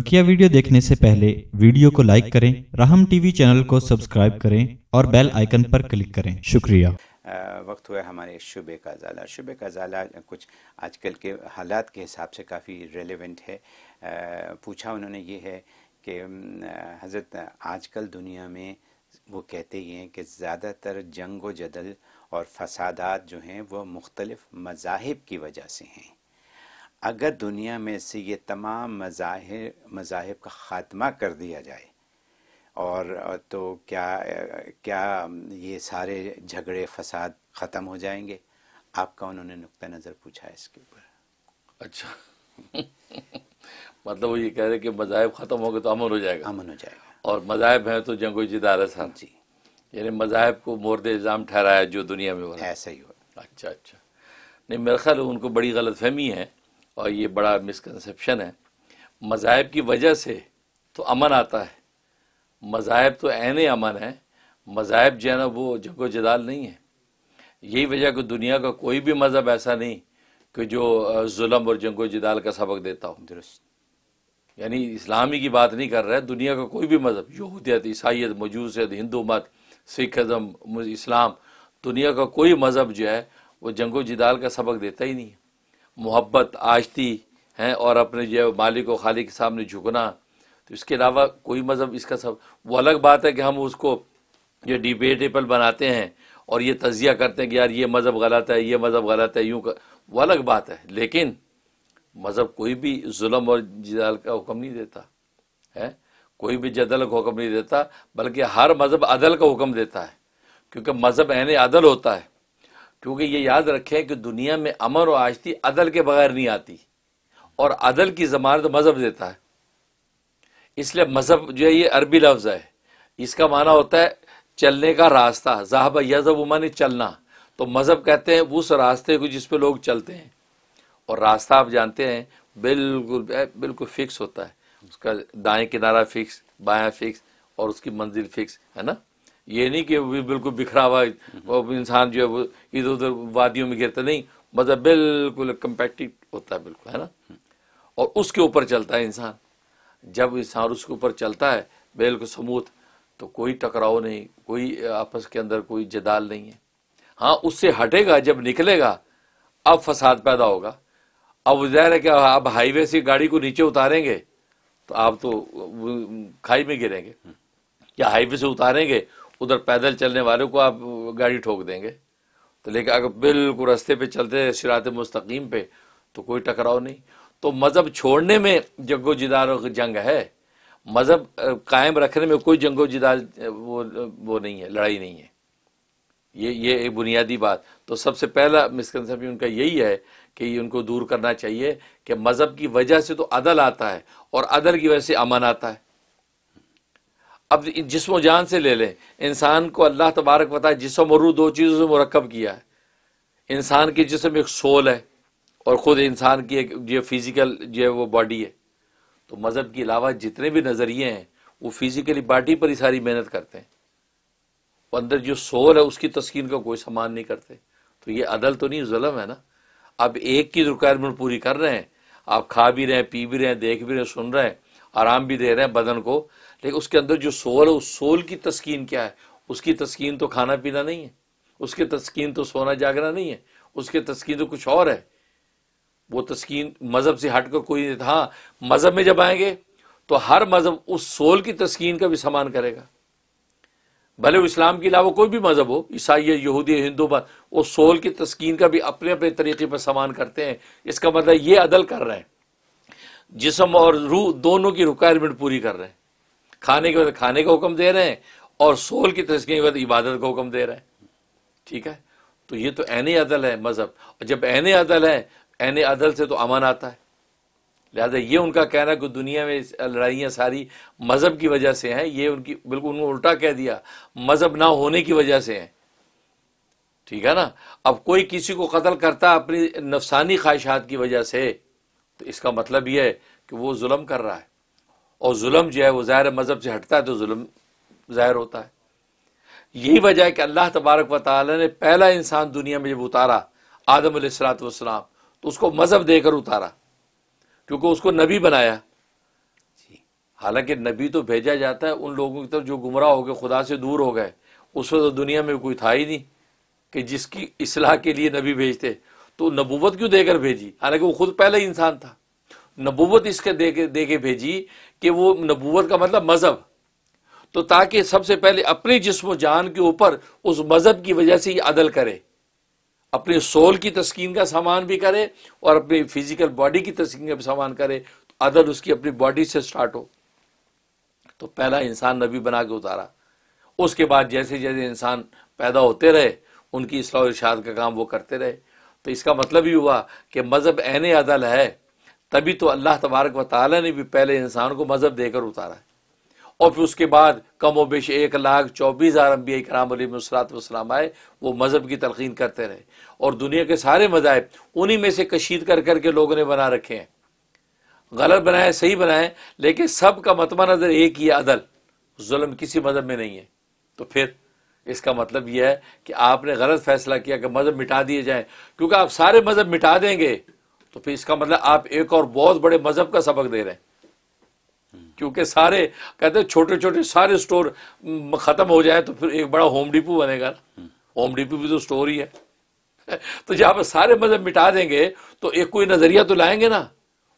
बकिया वीडियो देखने से पहले वीडियो को लाइक करें राहम टीवी चैनल को सब्सक्राइब करें और बेल आइकन पर क्लिक करें शुक्रिया वक्त हुआ हमारे शुबे का ज़ाला शुबे का ज़ाला कुछ आजकल के हालात के हिसाब से काफ़ी रेलिवेंट है पूछा उन्होंने ये है कि हज़रत आजकल दुनिया में वो कहते ही हैं कि ज़्यादातर जंग व जदल और फसादात जो हैं वह मुख्तलफ़ मजाहब की वजह से हैं अगर दुनिया में से ये तमाम मज़ाहिर मज़ाहब का ख़ात्मा कर दिया जाए और तो क्या क्या ये सारे झगड़े फसाद ख़त्म हो जाएंगे आपका उन्होंने नुक़ नज़र पूछा है इसके ऊपर अच्छा मतलब वो ये कह रहे कि मज़ाहब ख़त्म हो गए तो अमन हो जाएगा अमन हो जाएगा और मज़ाहब हैं तो जंगो जिदार जी यानी मज़ाहब को मोरद इल्ज़ाम ठहराया जो दुनिया में हो ऐसा ही हो अच्छा अच्छा नहीं मेरा ख्याल उनको बड़ी गलत फहमी है और ये बड़ा मिसकनसप्शन है मज़ाहब की वजह से तो अमन आता है मज़ाहब तो ऐन अमन है मज़ाहब जो है ना वो जगो जदाल नहीं है यही वजह कि दुनिया का कोई भी मज़हब ऐसा नहीं कि जो जुल्म और जंगो जदाल का सबक देता हो दुरुस्त यानी इस्लामी की बात नहीं कर रहा है दुनिया का कोई भी मज़हब यहूदियत ईसाइत मजूसियत हिंदू मत सिख इस्लाम दुनिया का कोई मज़हब जो है वो जंगो जिदाल का सबक देता ही नहीं है मोहब्बत आजती हैं और अपने जो है मालिक व खाली के सामने झुकना तो इसके अलावा कोई मज़हब इसका सब वो अलग बात है कि हम उसको ये डिबेटेबल बनाते हैं और ये तजिया करते हैं कि यार ये मज़हब गलत है ये मज़हब गलत है यूँ वो अलग बात है लेकिन मज़हब कोई भी जुल्म और जदाल का हुक्म नहीं देता है कोई भी जदल का हुक्म नहीं देता बल्कि हर मज़हब अदल का हुक्म देता है क्योंकि मज़हब एन अदल होता है क्योंकि ये याद रखें कि दुनिया में अमर और आजती अदल के बगैर नहीं आती और अदल की जमानत मज़हब देता है इसलिए मज़हब जो है ये अरबी लफ्ज़ है इसका माना होता है चलने का रास्ता जहाब यजब उमान चलना तो मज़हब कहते हैं उस रास्ते को जिसपे लोग चलते हैं और रास्ता आप जानते हैं बिल्कुल बिल्कुल फिक्स होता है उसका दाएं किनारा फिक्स बाया फिक्स और उसकी मंजिल फिक्स है ना ये नहीं कि बिल्कुल बिखरा हुआ इंसान जो है वो इधर उधर वादियों में गिरता नहीं मतलब बिल्कुल कम्पेटिव होता है बिल्कुल है ना और उसके ऊपर चलता है इंसान जब इंसान उसके ऊपर चलता है बिल्कुल समूथ तो कोई टकराव नहीं कोई आपस के अंदर कोई जदाल नहीं है हाँ उससे हटेगा जब निकलेगा अब फसाद पैदा होगा अब जाहिर है कि आप हाईवे से गाड़ी को नीचे उतारेंगे तो आप तो खाई में गिरेंगे या हाईवे से उतारेंगे उधर पैदल चलने वालों को आप गाड़ी ठोक देंगे तो लेकिन अगर बिल्कुल रास्ते पे चलते शरात मुस्तकीम पे तो कोई टकराव नहीं तो मज़हब छोड़ने में जंगो जिदार जंग है मज़हब कायम रखने में कोई जंगो जिदार वो वो नहीं है लड़ाई नहीं है ये ये एक बुनियादी बात तो सबसे पहला मिसकनसेप्शन उनका यही है कि ये उनको दूर करना चाहिए कि मज़हब की वजह से तो अदल आता है और अदल की वजह से अमन आता है अब जिसम जान से ले लें इंसान को अल्लाह तबारक बताए जिसम और रूह दो चीज़ों से मरकब किया है इंसान के जिसम एक सोल है और ख़ुद इंसान की एक जो फिज़िकल जो है वो बॉडी है तो मज़हब के अलावा जितने भी नज़रिए हैं वो फिज़िकली बॉडी पर ही सारी मेहनत करते हैं और अंदर जो सोल है उसकी तस्किन का कोई सामान नहीं करते तो ये अदल तो नहीं जुलम है ना अब एक की रिक्वायरमेंट पूरी कर रहे हैं आप खा भी रहे हैं पी भी रहे हैं देख भी रहे हैं सुन रहे हैं आराम भी दे रहे हैं बदन को लेकिन उसके अंदर जो सोल है उस सोल की तस्कीन क्या है उसकी तस्कीन तो खाना पीना नहीं है उसकी तस्कीन तो सोना जागना नहीं है उसके तस्कीन तो कुछ और है वो तस्कीन मज़हब से हट कर कोई नहीं था हाँ मज़हब में जब आएंगे तो हर मज़हब उस सोल की तस्कीन का भी सामान करेगा भले वो इस्लाम के अलावा कोई भी मज़हब हो ईसाई यहूदी हिंदू पर वो सोल की तस्कीन का भी अपने अपने तरीके पर सामान करते हैं इसका मतलब ये अदल कर रहे हैं जिसम और रूह दोनों की रिक्वायरमेंट पूरी कर रहे हैं खाने के बाद खाने का हुक्म दे रहे हैं और सोल की तस्करी के बाद इबादत का हुक्म दे रहे हैं ठीक है तो ये तो ऐन अदल है मज़हब और जब एन अदल है ऐन अदल से तो अमन आता है लिहाजा ये उनका कहना कि दुनिया में लड़ाइयाँ सारी मज़हब की वजह से हैं ये उनकी बिल्कुल उनको उल्टा कह दिया मज़हब ना होने की वजह से हैं ठीक है ना अब कोई किसी को कत्ल करता अपनी नफसानी ख्वाहिशात की वजह से तो इसका मतलब यह है कि वो जुल्म कर रहा है और जुल्म जो है वो ज़ाहिर मज़हब से हटता है तो जुल्म ज़ाहिर होता है यही वजह है कि अल्लाह तबारक व ताली ने पहला इंसान दुनिया में जब उतारा आदम सलाम तो उसको मज़हब देकर उतारा क्योंकि उसको नबी बनाया हालांकि नबी तो भेजा जाता है उन लोगों की तरफ जो गुमराह हो गए खुदा से दूर हो गए उस वक्त तो दुनिया में कोई था ही नहीं कि जिसकी असलाह के लिए नबी भेजते तो नबूवत क्यों देकर भेजी हालांकि वो खुद पहले इंसान था नबूवत इसके दे के भेजी कि वो नबूवत का मतलब मज़हब तो ताकि सबसे पहले अपने जिसम जान के ऊपर उस मज़हब की वजह से ही अदल करे अपने सोल की तस्किन का सामान भी करे और अपने फिजिकल बॉडी की तस्किन का भी सामान करे तो अदल उसकी अपनी बॉडी से स्टार्ट हो तो पहला इंसान नबी बना के उतारा उसके बाद जैसे जैसे इंसान पैदा होते रहे उनकी इसलाह इर्शाद का काम वो करते रहे तो इसका मतलब ही हुआ कि मज़हब एन अदल है तभी तो अल्लाह तबारक व ताली ने भी पहले इंसान को मज़हब देकर उतारा है और फिर उसके बाद कम व बेश एक लाख चौबीस हज़ार अम्बिया कराम आए वो मज़हब की तलखीन करते रहे और दुनिया के सारे मजाब उन्हीं में से कशीद कर करके लोगों ने बना रखे हैं गलत बनाए सही बनाए लेकिन सब का मतमा नज़र एक ही है अदल जुल्म किसी मज़हब में नहीं है तो फिर इसका मतलब यह है कि आपने गलत फैसला किया कि मज़हब मिटा दिए जाए क्योंकि आप सारे मज़हब मिटा देंगे तो फिर इसका मतलब आप एक और बहुत बड़े मजहब का सबक दे रहे हैं क्योंकि सारे कहते हैं छोटे छोटे सारे स्टोर ख़त्म हो जाए तो फिर एक बड़ा होम डिपो बनेगा ना होम डिपो भी तो स्टोर ही है तो जब आप सारे मजहब मिटा देंगे तो एक कोई नज़रिया तो लाएंगे ना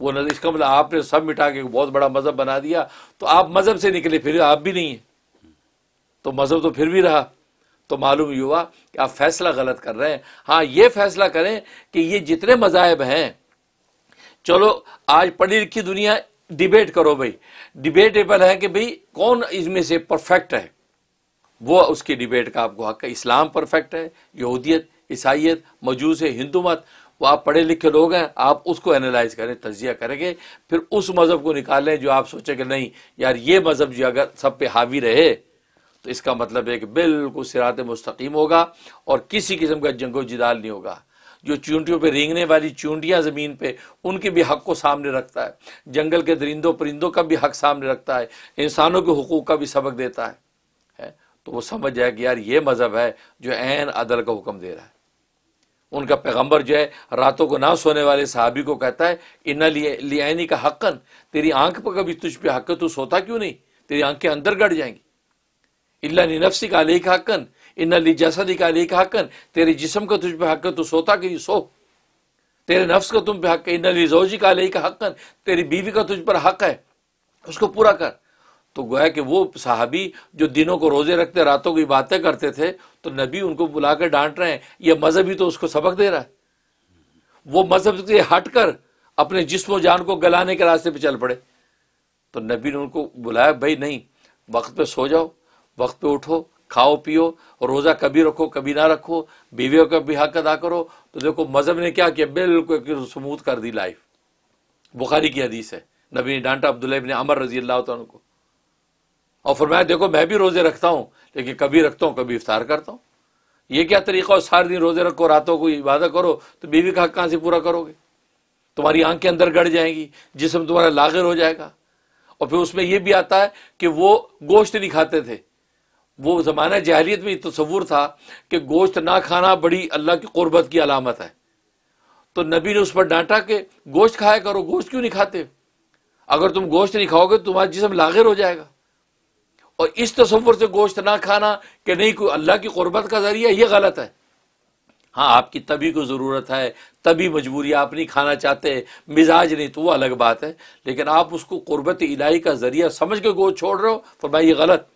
वो नजर इसका मतलब आपने सब मिटा के बहुत बड़ा मजहब बना दिया तो आप मजहब से निकले फिर आप भी नहीं है तो मजहब तो फिर भी रहा तो मालूम युवा कि आप फैसला गलत कर रहे हैं हाँ ये फैसला करें कि ये जितने मज़ाहब हैं चलो आज पढ़ी लिखी दुनिया डिबेट करो भाई डिबेटेबल है कि भाई कौन इसमें से परफेक्ट है वो उसकी डिबेट का आपको हक है इस्लाम परफेक्ट है यहूदियत ईसाइत मजूस है हिंदू मत वो आप पढ़े लिखे लोग हैं आप उसको एनालाइज करें तजिया करेंगे फिर उस मज़हब को निकालें जो आप सोचें कि नहीं यार ये मज़हब जो अगर सब पे हावी रहे तो इसका मतलब है कि बिल्कुल सिरात मुस्तकीम होगा और किसी किस्म का जंगो जिदाल नहीं होगा जो चूंटियों पे रेंगने वाली चूंटियाँ ज़मीन पे उनके भी हक को सामने रखता है जंगल के दरिंदों परिंदों का भी हक सामने रखता है इंसानों के हकूक़ का भी सबक देता है, है? तो वो समझ जाए कि यार ये मज़हब है जो ऐन अदल का हुक्म दे रहा है उनका पैगम्बर जो है रातों को ना सोने वाले साहबी को कहता है इन्ना लियानी का हक़न तेरी आंख पर कभी तुझ पर हक है तू सोता क्यों नहीं तेरी आंख के अंदर गढ़ जाएंगी इला नफसी का अलीक हाकन इन्ना ली जसदी का अलीक हकन तेरे जिसम का तुझ पे हक है तू सोता कि सो तेरे नफ्स का तुम पे हक है इन्ना ली जोजी का अलीक हकन तेरी बीवी का तुझ पर हक है उसको पूरा कर तो गोया कि वो साहबी जो दिनों को रोजे रखते रातों की बातें करते थे तो नबी उनको बुला कर डांट रहे हैं यह मजहब ही तो उसको सबक दे रहा है वो मजहब से हट कर अपने जिसम जान को गलाने के रास्ते पे चल पड़े तो नबी ने उनको बुलाया भाई नहीं वक्त पे सो जाओ वक्त पे उठो खाओ पियो और रोज़ा कभी रखो कभी ना रखो बीवियों का भी हक अदा करो तो देखो मज़हब ने क्या किया बिल्कुल समूद कर दी लाइफ बुखारी की हदीस है नबी ने डांटा अब्दुल्ला ने अमर रजी अल्लाह को और मैं देखो मैं भी रोज़े रखता हूँ लेकिन कभी रखता हूँ कभी इफ्तार करता हूँ ये क्या तरीका हो सारे दिन रोज़े रखो रातों को इबादत करो तो बीवी का हक कहाँ से पूरा करोगे तुम्हारी आंखें अंदर गड़ जाएंगी जिसम तुम्हारा लागर हो जाएगा और फिर उसमें यह भी आता है कि वो गोश्त नहीं खाते थे वो ज़माना जहरीत में तस्वूर था कि गोश्त ना खाना बड़ी अल्लाह की क़ुरबत की अलामत है तो नबी ने उस पर डांटा कि गोश्त खाया करो गोश्त क्यों नहीं खाते अगर तुम गोश्त नहीं खाओगे तो तुम्हारा जिसम लागिर हो जाएगा और इस तस्वुर से गोश्त ना खाना कि नहीं कोई अल्लाह की क़ुरबत का ज़रिया यह गलत है हाँ आपकी तभी को ज़रूरत है तभी मजबूरी आप नहीं खाना चाहते मिजाज नहीं तो वो अलग बात है लेकिन आप उसको क़ुरबत इलाही का ज़रिया समझ के गोश्त छोड़ रहे हो भाई ये गलत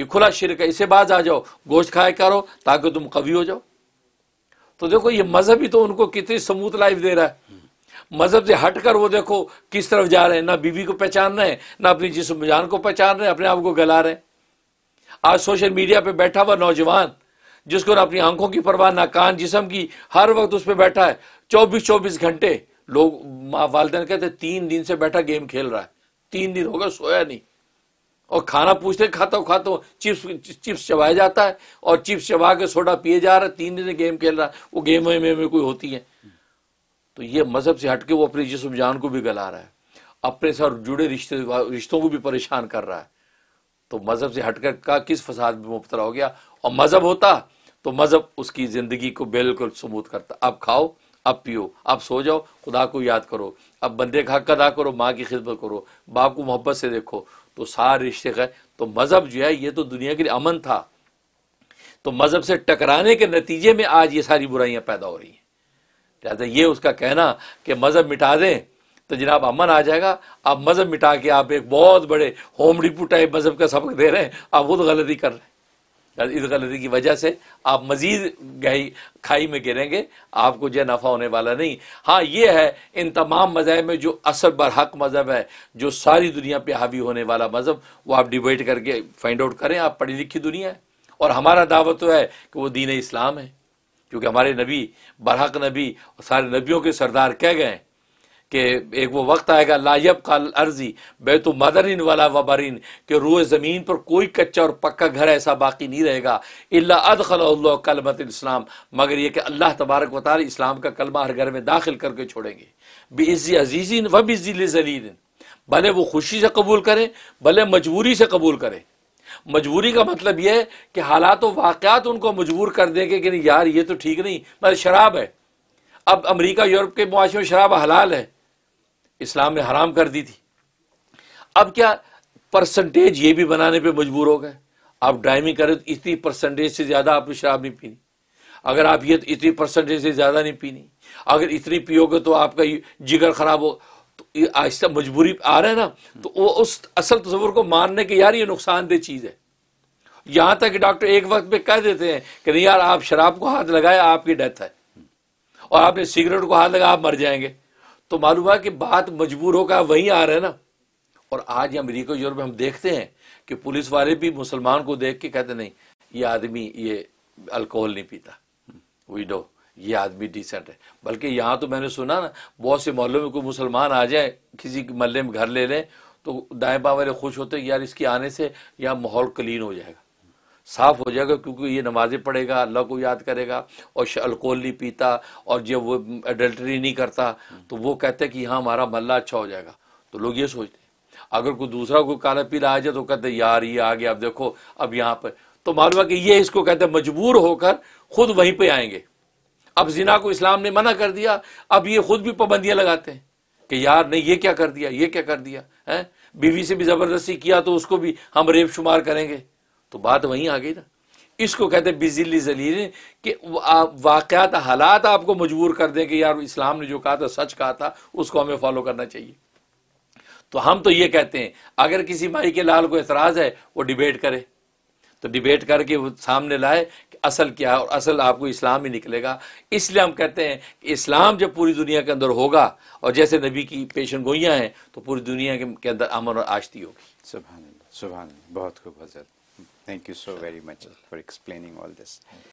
ये खुला शिरक है इसे बाज आ जाओ गोश्त खाए करो ताकि तुम कवि हो जाओ तो देखो ये मजहब ही तो उनको कितनी समूत लाइफ दे रहा है मजहब से हट कर वो देखो किस तरफ जा रहे हैं ना बीवी को पहचान रहे हैं ना अपनी जिसम जान को पहचान रहे हैं अपने आप को गला रहे हैं आज सोशल मीडिया पे बैठा हुआ नौजवान जिसको ना अपनी आंखों की परवाह ना कान जिसम की हर वक्त उस पर बैठा है चौबीस चौबीस घंटे लोग वालदेन कहते तीन दिन से बैठा गेम खेल रहा है तीन दिन होगा सोया नहीं और खाना पूछते खाता हूँ खाता हूँ चिप्स चिप्स चबाया जाता है और चिप्स चबा के सोडा पिए जा रहा है तीन दिन गेम खेल रहा है वो गेम में, में, में कोई होती है तो ये मजहब से हटके वो अपने जिसम जान को भी गला रहा है अपने साथ जुड़े रिश्ते रिश्तों को भी परेशान कर रहा है तो मजहब से हटकर का किस फसाद में मुबतला हो गया और मजहब होता तो मजहब उसकी जिंदगी को बिल्कुल सबूत करता अब खाओ अब पियो अब सो जाओ खुदा को याद करो अब बंदे का हक अदा करो माँ की खिदमत करो बाप को मोहब्बत से देखो तो सारे रिश्ते गए तो मज़हब जो है ये तो दुनिया के लिए अमन था तो मज़हब से टकराने के नतीजे में आज ये सारी बुराइयां पैदा हो रही हैं लिहाजा ये उसका कहना कि मज़हब मिटा दें तो जनाब अमन आ जाएगा आप मज़हब मिटा के आप एक बहुत बड़े होम डिपू टाइप मज़हब का सबक दे रहे हैं आप खुद तो गलती कर रहे हैं इस गलती की वजह से आप मज़ीद गई खाई में गिरेंगे आपको जो नफ़ा होने वाला नहीं हाँ ये है इन तमाम मज़हब में जो असल बर हक मज़हब है जो सारी दुनिया पे हावी होने वाला मज़हब वो आप डिबेट करके फाइंड आउट करें आप पढ़ी लिखी दुनिया है और हमारा दावा तो है कि वो दीन इस्लाम है क्योंकि हमारे नबी बरहक नबी और सारे नबियों के सरदार कह गए कि एक वो वक्त आएगा लायब का अर्जी बैतु मदरिन वाला वबरिन कि रूए ज़मीन पर कोई कच्चा और पक्का घर ऐसा बाकी नहीं रहेगा अल्ला अदखल कलमत इस्लाम मगर यह कि अल्लाह तबारक वाल इस्लाम का कलमा हर घर में दाखिल करके छोड़ेंगे बेज़ी अजीज़ी व बेज़ी जलीन भले वो खुशी से कबूल करें भले मजबूरी से कबूल करें मजबूरी का मतलब यह है कि हालात व वाक़ात उनको मजबूर कर देंगे कि नहीं यार ये तो ठीक नहीं मतलब शराब है अब अमेरिका यूरोप के मुआशरे में शराब हलाल है इस्लाम ने हराम कर दी थी अब क्या परसेंटेज ये भी बनाने पे मजबूर हो गए आप ड्राइविंग करें तो इतनी परसेंटेज से ज़्यादा आपने शराब नहीं पीनी अगर आप ये तो इतनी परसेंटेज से ज़्यादा नहीं पीनी अगर इतनी पियोगे तो आपका जिगर ख़राब हो तो आहिस्ता मजबूरी आ रहा है ना तो वो उस असल तस्वुर को मानने के यार ये नुकसानदेह चीज़ है यहां तक कि डॉक्टर एक वक्त में कह देते हैं कि नहीं यार आप शराब को हाथ लगाए आपकी डेथ है और आपने सिगरेट को हाथ लगाया आप मर जाएंगे तो मालूम है कि बात मजबूर होगा वहीं आ रहे हैं ना और आज अमरीका यूरोप में हम देखते हैं कि पुलिस वाले भी मुसलमान को देख के कहते नहीं ये आदमी ये अल्कोहल नहीं पीता डो ये आदमी डिसेंट है बल्कि यहाँ तो मैंने सुना ना बहुत से मोहल्लों में कोई मुसलमान आ जाए किसी मोहल्ले में घर ले लें तो दाएं बाएं वाले खुश होते यार इसके आने से यहाँ माहौल क्लीन हो जाएगा साफ हो जाएगा क्योंकि ये नमाजें पढ़ेगा अल्लाह को याद करेगा और अल्कोहल नहीं पीता और जब वो एडल्ट्री नहीं करता तो वो कहते हैं कि हाँ हमारा मल्ला अच्छा हो जाएगा तो लोग ये सोचते हैं अगर कोई दूसरा कोई काला पीला आ जाए तो कहते यार ये आ गया अब देखो अब यहाँ पर तो मालूम है कि ये इसको कहते हैं मजबूर होकर खुद वहीं पर आएंगे अब जिना को इस्लाम ने मना कर दिया अब ये खुद भी पाबंदियाँ लगाते हैं कि यार नहीं ये क्या कर दिया ये क्या कर दिया है बीवी से भी ज़बरदस्ती किया तो उसको भी हम रेप शुमार करेंगे तो बात वहीं आ गई ना इसको कहते हैं बिजली जलील कि वाकत हालात आपको मजबूर कर दें कि यार इस्लाम ने जो कहा था सच कहा था उसको हमें फॉलो करना चाहिए तो हम तो ये कहते हैं अगर किसी माई के लाल को एतराज़ है वो डिबेट करे तो डिबेट करके वो सामने लाए कि असल क्या है और असल आपको इस्लाम ही निकलेगा इसलिए हम कहते हैं कि इस्लाम जब पूरी दुनिया के अंदर होगा और जैसे नबी की पेशन गोइयाँ हैं तो पूरी दुनिया के अंदर अमन और आश्ती होगी सुबह सुबह बहुत खूब हजरत Thank you so very much for explaining all this.